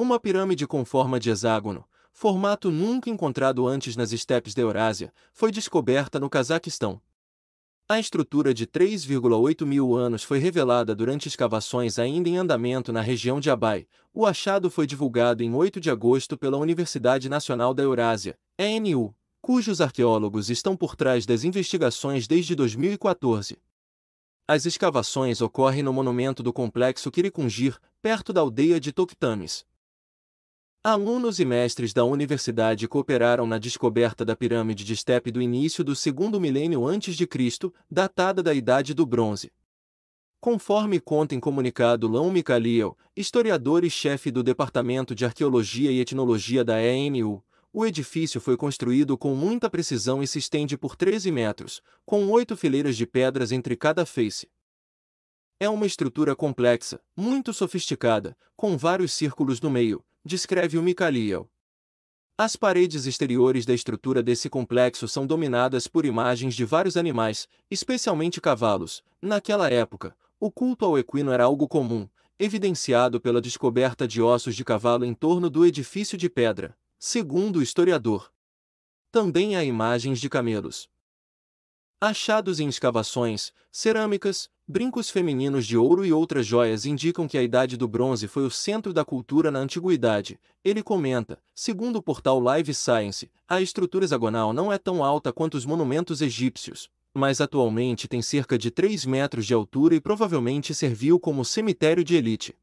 Uma pirâmide com forma de hexágono, formato nunca encontrado antes nas estepes da Eurásia, foi descoberta no Cazaquistão. A estrutura de 3,8 mil anos foi revelada durante escavações ainda em andamento na região de Abai. O achado foi divulgado em 8 de agosto pela Universidade Nacional da Eurásia, ENU, cujos arqueólogos estão por trás das investigações desde 2014. As escavações ocorrem no monumento do complexo Kirikungir, perto da aldeia de Toktamis. Alunos e mestres da universidade cooperaram na descoberta da pirâmide de estepe do início do segundo milênio antes de Cristo, datada da Idade do Bronze. Conforme conta em comunicado Lão Micaliel, historiador e chefe do Departamento de Arqueologia e Etnologia da ENU, o edifício foi construído com muita precisão e se estende por 13 metros, com oito fileiras de pedras entre cada face. É uma estrutura complexa, muito sofisticada, com vários círculos no meio, descreve o Mikhail. As paredes exteriores da estrutura desse complexo são dominadas por imagens de vários animais, especialmente cavalos. Naquela época, o culto ao equino era algo comum, evidenciado pela descoberta de ossos de cavalo em torno do edifício de pedra, segundo o historiador. Também há imagens de camelos. Achados em escavações, cerâmicas, Brincos femininos de ouro e outras joias indicam que a Idade do Bronze foi o centro da cultura na antiguidade. Ele comenta, segundo o portal Live Science, a estrutura hexagonal não é tão alta quanto os monumentos egípcios, mas atualmente tem cerca de 3 metros de altura e provavelmente serviu como cemitério de elite.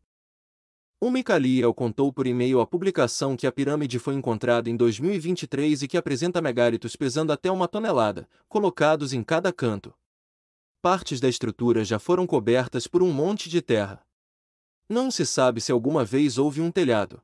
O Mikaliel contou por e-mail a publicação que a pirâmide foi encontrada em 2023 e que apresenta megálitos pesando até uma tonelada, colocados em cada canto partes da estrutura já foram cobertas por um monte de terra. Não se sabe se alguma vez houve um telhado,